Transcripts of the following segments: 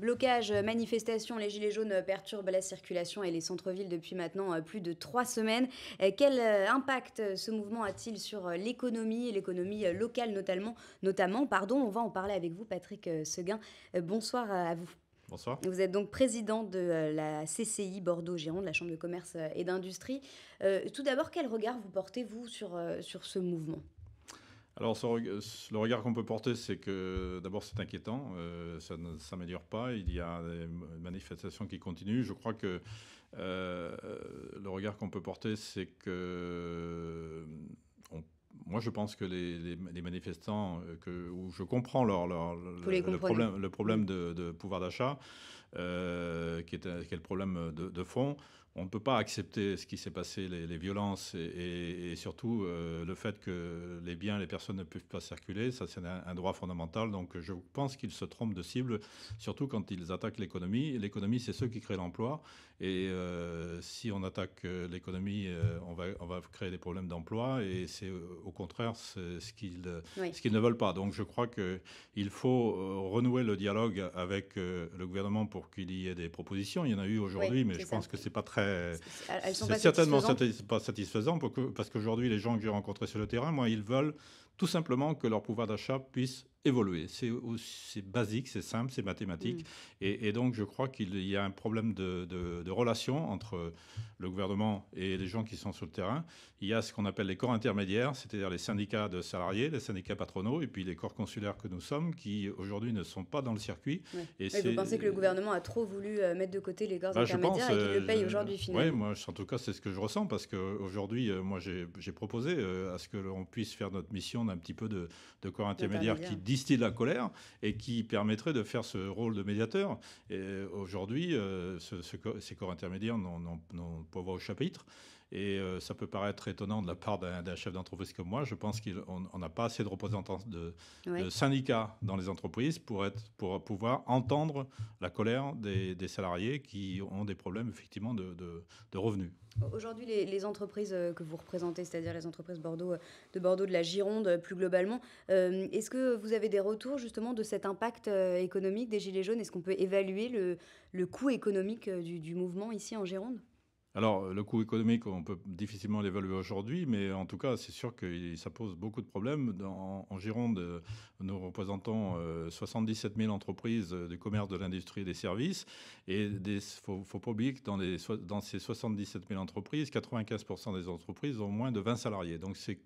Blocage, euh, manifestation, les gilets jaunes euh, perturbent la circulation et les centres-villes depuis maintenant euh, plus de trois semaines. Quel impact ce mouvement a-t-il sur l'économie et l'économie locale notamment, notamment pardon, On va en parler avec vous, Patrick Seguin. Bonsoir à vous. Bonsoir. Vous êtes donc président de la CCI bordeaux de la Chambre de commerce et d'industrie. tout d'abord, quel regard vous portez-vous sur, sur ce mouvement alors, le regard qu'on peut porter, c'est que d'abord, c'est inquiétant. Euh, ça ne s'améliore pas. Il y a des manifestations qui continuent. Je crois que euh, le regard qu'on peut porter, c'est que. moi, je pense que les, manifestants, euh, que, où je comprends le, problème, de pouvoir d'achat, euh, qui, est, le problème de, fond. On ne peut pas accepter ce qui s'est passé, les, violences et, surtout euh, le fait que les biens, les personnes ne peuvent pas circuler. Ça, c'est un, droit fondamental. Donc, je pense qu'ils se trompent de cible, surtout quand ils attaquent l'économie. L'économie, c'est ceux qui créent l'emploi. Et euh, si on attaque l'économie, on, va, on va créer des problèmes d'emploi. Et c'est au contraire ce qu'ils ne veulent pas. Donc, je crois qu'il faut renouer le dialogue avec le gouvernement pour qu'il y ait des propositions. Il y en a eu aujourd'hui, mais je pense que c'est pas très. C'est certainement pas satisfaisant que, parce qu'aujourd'hui, les gens que j'ai rencontrés sur le terrain, moi, ils veulent tout simplement que leur pouvoir d'achat puisse évoluer. C'est basique, c'est simple, c'est mathématique. Mm. Et, donc, je crois qu'il y a un problème de, relation entre le gouvernement et les gens qui sont sur le terrain. Il y a ce qu'on appelle les corps intermédiaires, c'est-à-dire les syndicats de salariés, les syndicats patronaux, et puis les corps consulaires que nous sommes, qui aujourd'hui ne sont pas dans le circuit. Et vous pensez que le gouvernement a trop voulu euh, mettre de côté les corps bah, intermédiaires et qu'il le euh, paye aujourd'hui finalement Oui, moi, en tout cas, c'est ce que je ressens, parce qu'aujourd'hui, euh, moi, j'ai proposé à ce que l'on puisse faire notre mission un petit peu de, corps intermédiaire qui distille la colère et qui permettrait de faire ce rôle de médiateur. Euh, aujourd'hui, euh, ce, ces corps intermédiaires n'ont pas voix au chapitre. Et euh, ça peut paraître étonnant de la part d'un chef d'entreprise comme moi. Je pense qu'on n'a pas assez de représentants de, syndicats dans les entreprises pour, être, pour pouvoir entendre la colère des, salariés qui ont des problèmes effectivement de, revenus. Aujourd'hui, les, entreprises euh, que vous représentez, c'est-à-dire les entreprises Bordeaux, euh, de Bordeaux, de la Gironde plus globalement, est-ce que vous avez des retours justement de cet impact économique des Gilets jaunes Est-ce qu'on peut évaluer le, coût économique du, du mouvement ici en Gironde alors, le coût économique, on peut difficilement l'évaluer aujourd'hui, mais en tout cas, c'est sûr que ça pose beaucoup de problèmes. en Gironde, euh, nous représentons 77 euh, 000 entreprises euh, du commerce, de l'industrie et des services. Et il faut, faut, pas oublier que dans, dans, ces 77 000 entreprises, 95% des entreprises ont moins de 20 salariés. Donc, c'est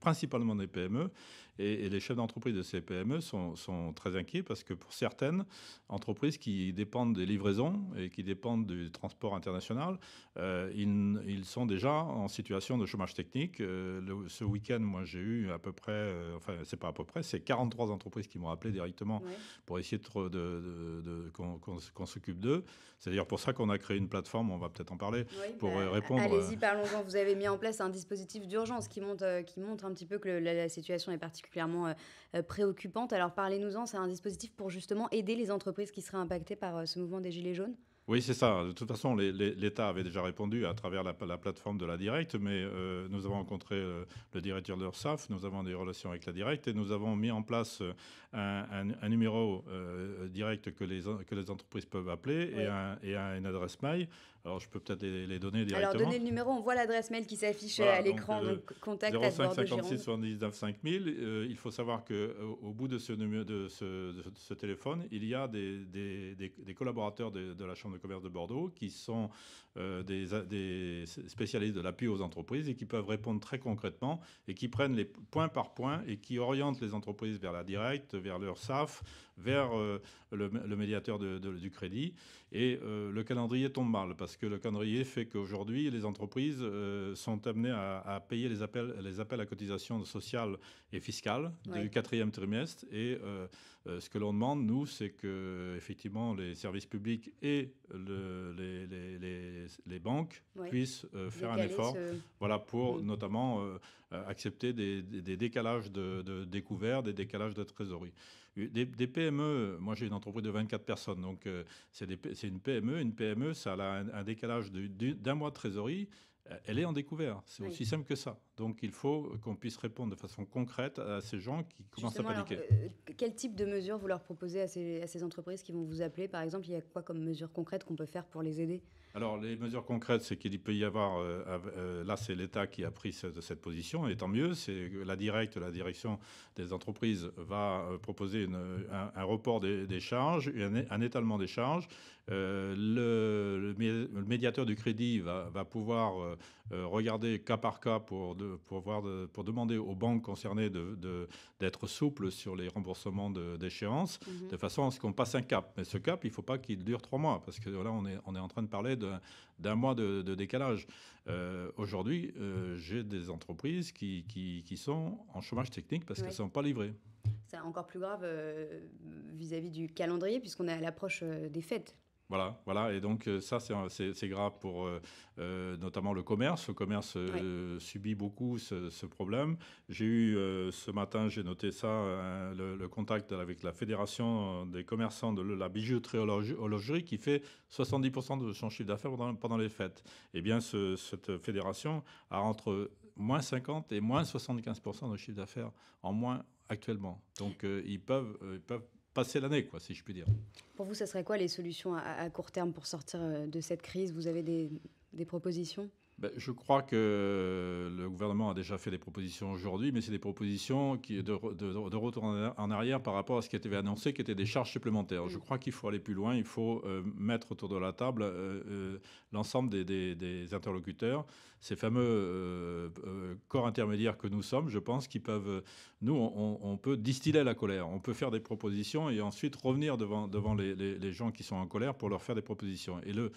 principalement des PME. Et, les chefs d'entreprise de ces PME sont, très inquiets parce que pour certaines entreprises qui dépendent des livraisons et qui dépendent du transport international, euh, ils, sont déjà en situation de chômage technique. Euh, ce week-end, moi, j'ai eu à peu près, euh, enfin, c'est pas à peu près, c'est 43 entreprises qui m'ont appelé directement pour essayer de, de, qu'on s'occupe d'eux. C'est d'ailleurs pour ça qu'on a créé une plateforme, on va peut-être en parler, pour bah, répondre. Allez-y, parlons-en. Vous avez mis en place un dispositif d'urgence qui, qui montre un petit peu que la, situation est particulièrement préoccupante. Alors, parlez-nous-en. C'est un dispositif pour justement aider les entreprises qui seraient impactées par ce mouvement des Gilets jaunes oui, c'est ça. De toute façon, l'État avait déjà répondu à travers la, plateforme de la Directe, mais euh, nous avons rencontré euh, le directeur de l'URSAF, nous avons des relations avec la Directe et nous avons mis en place euh, un, numéro direct que les, que les entreprises peuvent appeler et, et une adresse mail. Alors, je peux peut-être les, donner directement. Alors, donnez le numéro, on voit l'adresse mail qui s'affiche à l'écran, donc, contact 05 79 5000. il faut savoir qu'au bout de ce, ce, téléphone, il y a des, collaborateurs de, de la Chambre de commerce de Bordeaux, qui sont euh, des, spécialistes de l'appui aux entreprises et qui peuvent répondre très concrètement et qui prennent les points par point et qui orientent les entreprises vers la directe, vers leur SAF, vers euh, le, médiateur du crédit. Et euh, le calendrier tombe mal parce que le calendrier fait qu'aujourd'hui, les entreprises sont amenées à, payer les appels, les appels à cotisation sociale et fiscale du quatrième trimestre et euh, ce que l'on demande, nous, c'est que effectivement les services publics et les, les, banques puissent euh, faire un effort, voilà, pour mm. notamment euh, euh, accepter des, décalages de, découvert, des décalages de trésorerie. Des, PME, moi j'ai une entreprise de 24 personnes, donc c'est une PME. Une PME, ça a un, décalage d'un mois de trésorerie elle est en découvert. C'est aussi simple que ça. Donc il faut qu'on puisse répondre de façon concrète à ces gens qui commencent à paniquer. quel type de mesures vous leur proposez à ces, à ces entreprises qui vont vous appeler Par exemple, il y a quoi comme mesures concrètes qu'on peut faire pour les aider alors, les mesures concrètes, c'est qu'il peut y avoir. Euh, euh, là, c'est l'État qui a pris cette, position, et tant mieux. C'est la directe, la direction des entreprises va euh, proposer un, report des, charges, un, étalement des charges, euh, le, médiateur du crédit va, pouvoir euh, euh, regarder cas par cas pour, de, pour, demander aux banques concernées d'être de, souples sur les remboursements d'échéance, mhm. de façon à ce qu'on passe un cap. Mais ce cap, il ne faut pas qu'il dure trois mois, parce que là, on est, on est en train de parler d'un mois de, décalage. Aujourd'hui, j'ai des entreprises qui, qui, sont en chômage technique parce qu'elles ne sont pas livrées. C'est encore plus grave vis à -vis du calendrier, puisqu'on est à l'approche des fêtes. Voilà, voilà, et donc euh, ça c'est grave pour euh, euh, notamment le commerce. Le commerce subit beaucoup ce, problème. J'ai eu ce matin, j'ai noté ça, le, contact avec la fédération des commerçants de la bijouterie horlogerie qui fait 70% de son chiffre d'affaires pendant, les fêtes. Eh bien, cette fédération a entre moins 50 et moins 75% de chiffre d'affaires en moins actuellement. Donc ils peuvent passer l'année, si je puis dire. Pour vous, ce serait quoi les solutions à, court terme pour sortir euh, de cette crise Vous avez des propositions ben, je crois que le gouvernement a déjà fait des propositions aujourd'hui, mais c'est des propositions de, retour en arrière par rapport à ce qui était annoncé, qui étaient des charges supplémentaires. Je mm. crois qu'il faut aller plus loin, il faut euh, mettre autour de la table euh, euh, l'ensemble des, interlocuteurs, ces fameux corps intermédiaires que nous sommes, je pense, qui peuvent... Nous, on, peut distiller la colère, on peut faire des propositions et ensuite revenir devant, devant les gens qui sont en colère pour leur faire des propositions. Et le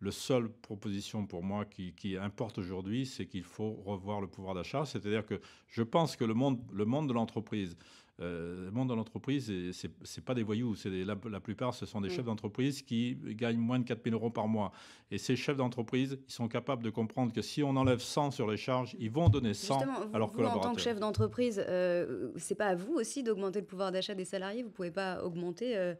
le seule proposition pour moi qui, importe aujourd'hui, c'est qu'il faut revoir le pouvoir d'achat. C'est-à-dire que je pense que le monde, le monde de l'entreprise, euh, le monde de l'entreprise, c'est pas des voyous. la, plupart, ce sont des mm. chefs d'entreprise qui gagnent moins de 4 000 euros par mois. Et ces chefs d'entreprise, ils sont capables de comprendre que si on enlève 100 sur les charges, ils vont donner 100 à leurs En tant que chef d'entreprise, euh, c'est pas à vous aussi d'augmenter le pouvoir d'achat des salariés. Vous ne pouvez pas augmenter. Euh,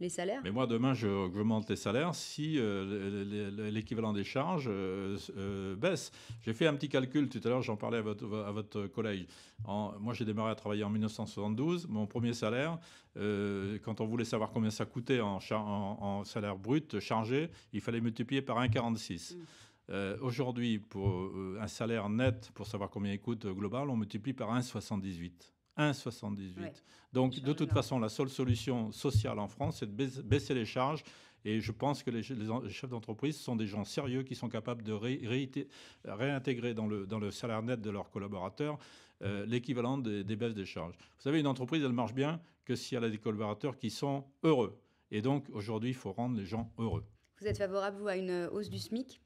les salaires. Mais moi, demain, je augmente les salaires si euh, l'équivalent des charges euh, euh, baisse. J'ai fait un petit calcul tout à l'heure, j'en parlais à votre, collègue. moi, j'ai démarré à travailler en 1972. Mon premier salaire, quand on voulait savoir combien ça coûtait en, salaire brut chargé, il fallait multiplier par 1,46. Mm. Aujourd'hui, pour un salaire net, pour savoir combien il coûte global, on multiplie par 1,78. 1,78. Donc, de toute façon, la seule solution sociale en France, c'est de baisser les charges. Et je pense que les, chefs d'entreprise sont des gens sérieux qui sont capables de réintégrer dans le, salaire net de leurs collaborateurs euh, l'équivalent des, baisses des charges. Vous savez, une entreprise, elle marche bien que si elle a des collaborateurs qui sont heureux. Et donc, aujourd'hui, il faut rendre les gens heureux. Vous êtes favorable, vous, à une hausse du SMIC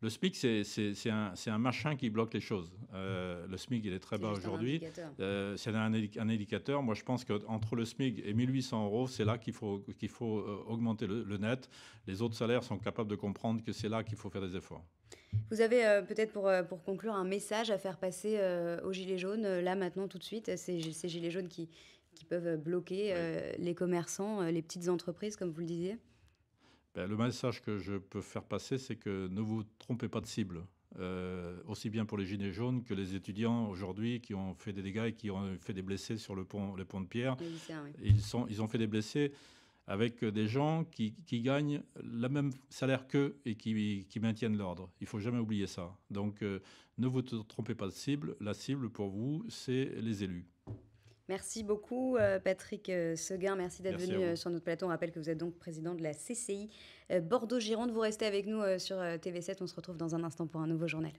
le SMIC, c'est un, machin qui bloque les choses. Euh, le SMIC, il est très bas aujourd'hui. Euh, c'est un, indicateur. Moi, je pense qu'entre le SMIC et 1800 euros, c'est là qu'il faut, faut euh, augmenter le, net. Les autres salaires sont capables de comprendre que c'est là qu'il faut faire des efforts. Vous avez peut-être pour, pour, conclure un message à faire passer aux Gilets jaunes, là maintenant tout de suite, ces, Gilets jaunes qui, qui peuvent bloquer les commerçants, les petites entreprises, comme vous le disiez ben, le message que je peux faire passer, c'est que ne vous trompez pas de cible. Euh, aussi bien pour les gilets jaunes que les étudiants aujourd'hui qui ont fait des dégâts et qui ont fait des blessés sur le les ponts de pierre. ils, ont fait des blessés avec des gens qui, gagnent le même salaire qu'eux et qui, maintiennent l'ordre. Il faut jamais oublier ça. Donc euh, ne vous trompez pas de cible. La cible pour vous, c'est les élus. Merci beaucoup, euh, Patrick euh, Seguin. Merci d'être venu euh, sur notre plateau. On rappelle que vous êtes donc président de la CCI Bordeaux-Gironde. Vous restez avec nous sur TV7. On se retrouve dans un instant pour un nouveau journal.